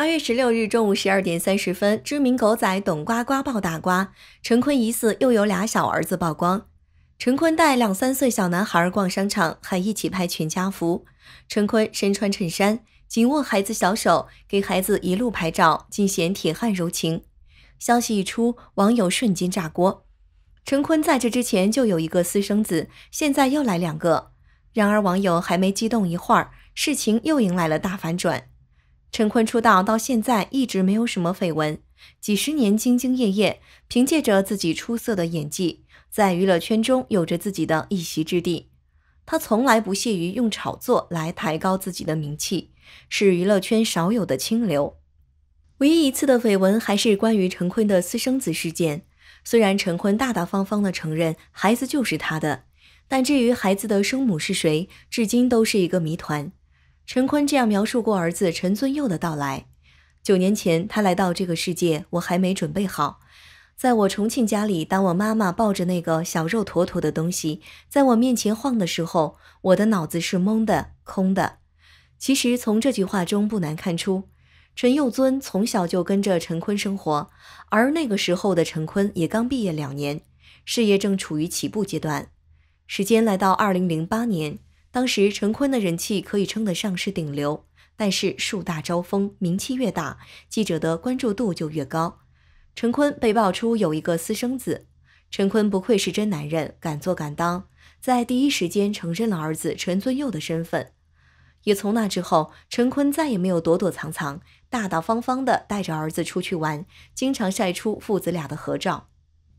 八月十六日中午十二点三十分，知名狗仔董呱呱爆大瓜，陈坤疑似又有俩小儿子曝光。陈坤带两三岁小男孩逛商场，还一起拍全家福。陈坤身穿衬衫，紧握孩子小手，给孩子一路拍照，尽显铁汉柔情。消息一出，网友瞬间炸锅。陈坤在这之前就有一个私生子，现在又来两个。然而，网友还没激动一会儿，事情又迎来了大反转。陈坤出道到现在一直没有什么绯闻，几十年兢兢业业，凭借着自己出色的演技，在娱乐圈中有着自己的一席之地。他从来不屑于用炒作来抬高自己的名气，是娱乐圈少有的清流。唯一一次的绯闻还是关于陈坤的私生子事件。虽然陈坤大大方方的承认孩子就是他的，但至于孩子的生母是谁，至今都是一个谜团。陈坤这样描述过儿子陈尊佑的到来：九年前，他来到这个世界，我还没准备好。在我重庆家里，当我妈妈抱着那个小肉坨坨的东西在我面前晃的时候，我的脑子是懵的、空的。其实从这句话中不难看出，陈佑尊从小就跟着陈坤生活，而那个时候的陈坤也刚毕业两年，事业正处于起步阶段。时间来到二零零八年。当时陈坤的人气可以称得上是顶流，但是树大招风，名气越大，记者的关注度就越高。陈坤被爆出有一个私生子，陈坤不愧是真男人，敢做敢当，在第一时间承认了儿子陈尊佑的身份。也从那之后，陈坤再也没有躲躲藏藏，大大方方的带着儿子出去玩，经常晒出父子俩的合照。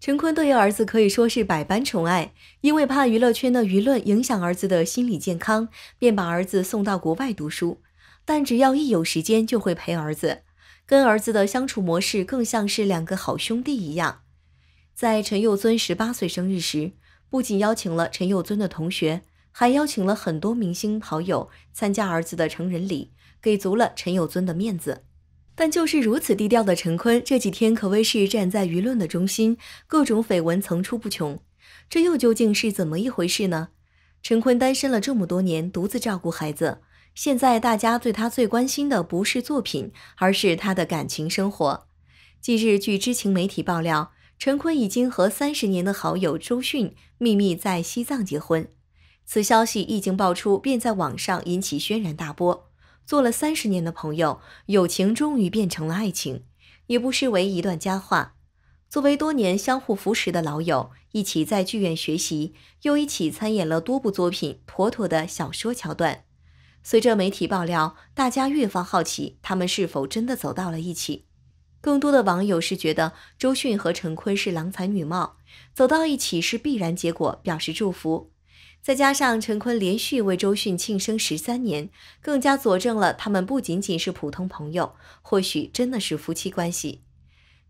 陈坤对于儿子可以说是百般宠爱，因为怕娱乐圈的舆论影响儿子的心理健康，便把儿子送到国外读书。但只要一有时间，就会陪儿子，跟儿子的相处模式更像是两个好兄弟一样。在陈幼尊十八岁生日时，不仅邀请了陈幼尊的同学，还邀请了很多明星好友参加儿子的成人礼，给足了陈幼尊的面子。但就是如此低调的陈坤，这几天可谓是站在舆论的中心，各种绯闻层出不穷。这又究竟是怎么一回事呢？陈坤单身了这么多年，独自照顾孩子，现在大家对他最关心的不是作品，而是他的感情生活。近日，据知情媒体爆料，陈坤已经和三十年的好友周迅秘密在西藏结婚。此消息一经爆出，便在网上引起轩然大波。做了三十年的朋友，友情终于变成了爱情，也不失为一段佳话。作为多年相互扶持的老友，一起在剧院学习，又一起参演了多部作品，妥妥的小说桥段。随着媒体爆料，大家越发好奇他们是否真的走到了一起。更多的网友是觉得周迅和陈坤是郎才女貌，走到一起是必然结果，表示祝福。再加上陈坤连续为周迅庆生十三年，更加佐证了他们不仅仅是普通朋友，或许真的是夫妻关系。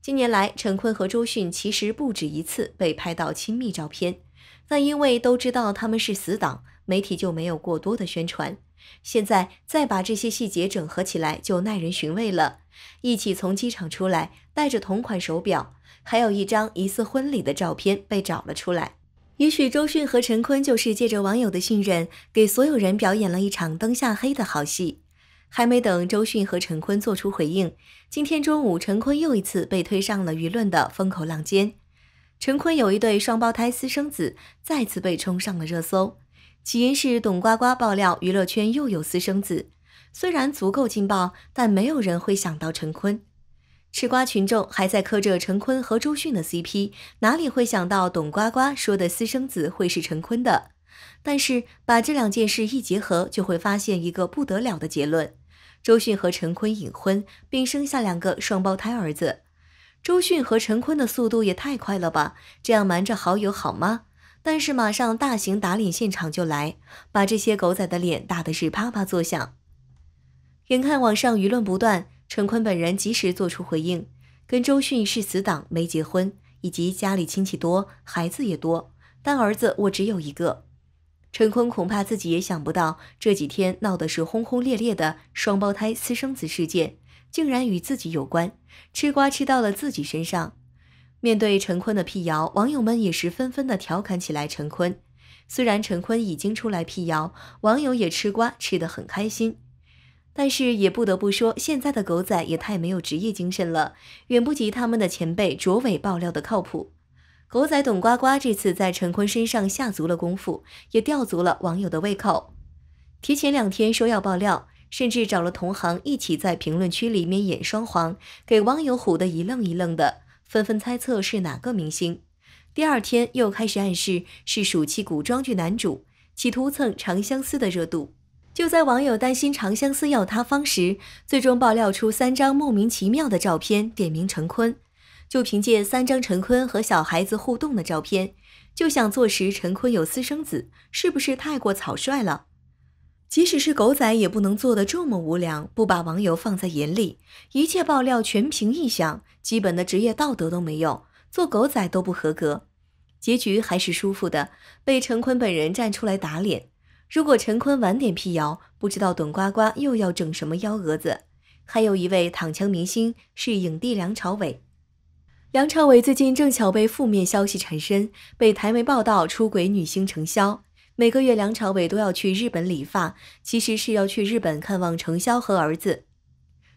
近年来，陈坤和周迅其实不止一次被拍到亲密照片，但因为都知道他们是死党，媒体就没有过多的宣传。现在再把这些细节整合起来，就耐人寻味了。一起从机场出来，戴着同款手表，还有一张疑似婚礼的照片被找了出来。也许周迅和陈坤就是借着网友的信任，给所有人表演了一场灯下黑的好戏。还没等周迅和陈坤做出回应，今天中午，陈坤又一次被推上了舆论的风口浪尖。陈坤有一对双胞胎私生子，再次被冲上了热搜。起因是董呱呱爆料娱乐圈又有私生子，虽然足够劲爆，但没有人会想到陈坤。吃瓜群众还在磕着陈坤和周迅的 CP，哪里会想到董瓜瓜说的私生子会是陈坤的？但是把这两件事一结合，就会发现一个不得了的结论：周迅和陈坤隐婚，并生下两个双胞胎儿子。周迅和陈坤的速度也太快了吧！这样瞒着好友好吗？但是马上大型打脸现场就来，把这些狗仔的脸打的是啪啪作响。眼看网上舆论不断。陈坤本人及时做出回应，跟周迅是死党，没结婚，以及家里亲戚多，孩子也多，但儿子我只有一个。陈坤恐怕自己也想不到，这几天闹的是轰轰烈烈的双胞胎私生子事件，竟然与自己有关，吃瓜吃到了自己身上。面对陈坤的辟谣，网友们也是纷纷的调侃起来。陈坤虽然陈坤已经出来辟谣，网友也吃瓜吃得很开心。但是也不得不说，现在的狗仔也太没有职业精神了，远不及他们的前辈卓伟爆料的靠谱。狗仔董呱呱这次在陈坤身上下足了功夫，也吊足了网友的胃口。提前两天说要爆料，甚至找了同行一起在评论区里面演双簧，给网友唬得一愣一愣的，纷纷猜测是哪个明星。第二天又开始暗示是暑期古装剧男主，企图蹭《长相思》的热度。就在网友担心《长相思》要塌方时，最终爆料出三张莫名其妙的照片，点名陈坤。就凭借三张陈坤和小孩子互动的照片，就想坐实陈坤有私生子，是不是太过草率了？即使是狗仔也不能做的这么无良，不把网友放在眼里，一切爆料全凭臆想，基本的职业道德都没有，做狗仔都不合格。结局还是舒服的，被陈坤本人站出来打脸。如果陈坤晚点辟谣，不知道董瓜瓜又要整什么幺蛾子。还有一位躺枪明星是影帝梁朝伟。梁朝伟最近正巧被负面消息缠身，被台媒报道出轨女星程潇。每个月梁朝伟都要去日本理发，其实是要去日本看望程潇和儿子。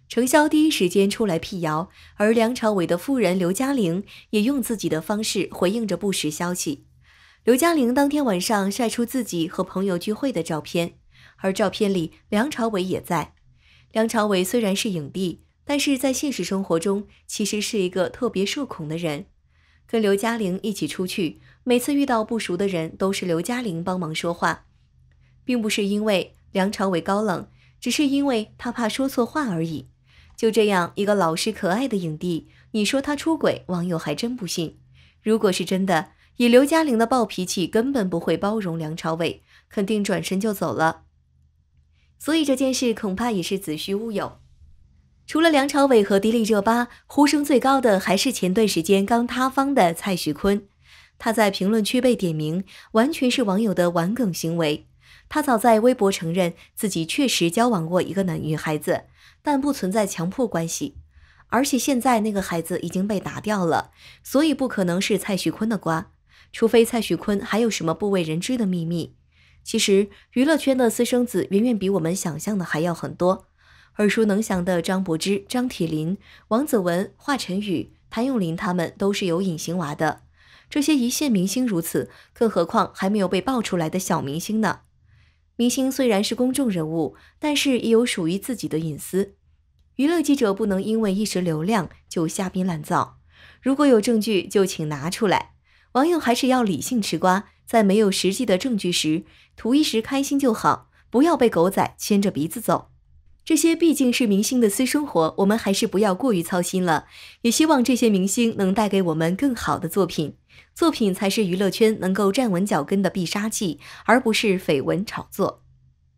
程潇第一时间出来辟谣，而梁朝伟的夫人刘嘉玲也用自己的方式回应着不实消息。刘嘉玲当天晚上晒出自己和朋友聚会的照片，而照片里梁朝伟也在。梁朝伟虽然是影帝，但是在现实生活中其实是一个特别社恐的人。跟刘嘉玲一起出去，每次遇到不熟的人都是刘嘉玲帮忙说话，并不是因为梁朝伟高冷，只是因为他怕说错话而已。就这样一个老实可爱的影帝，你说他出轨，网友还真不信。如果是真的。以刘嘉玲的暴脾气，根本不会包容梁朝伟，肯定转身就走了。所以这件事恐怕也是子虚乌有。除了梁朝伟和迪丽热巴，呼声最高的还是前段时间刚塌方的蔡徐坤。他在评论区被点名，完全是网友的玩梗行为。他早在微博承认自己确实交往过一个男女孩子，但不存在强迫关系，而且现在那个孩子已经被打掉了，所以不可能是蔡徐坤的瓜。除非蔡徐坤还有什么不为人知的秘密？其实娱乐圈的私生子远远比我们想象的还要很多。耳熟能详的张柏芝、张铁林、王子文、华晨宇、谭咏麟，他们都是有隐形娃的。这些一线明星如此，更何况还没有被爆出来的小明星呢？明星虽然是公众人物，但是也有属于自己的隐私。娱乐记者不能因为一时流量就瞎编乱造。如果有证据，就请拿出来。网友还是要理性吃瓜，在没有实际的证据时，图一时开心就好，不要被狗仔牵着鼻子走。这些毕竟是明星的私生活，我们还是不要过于操心了。也希望这些明星能带给我们更好的作品，作品才是娱乐圈能够站稳脚跟的必杀技，而不是绯闻炒作。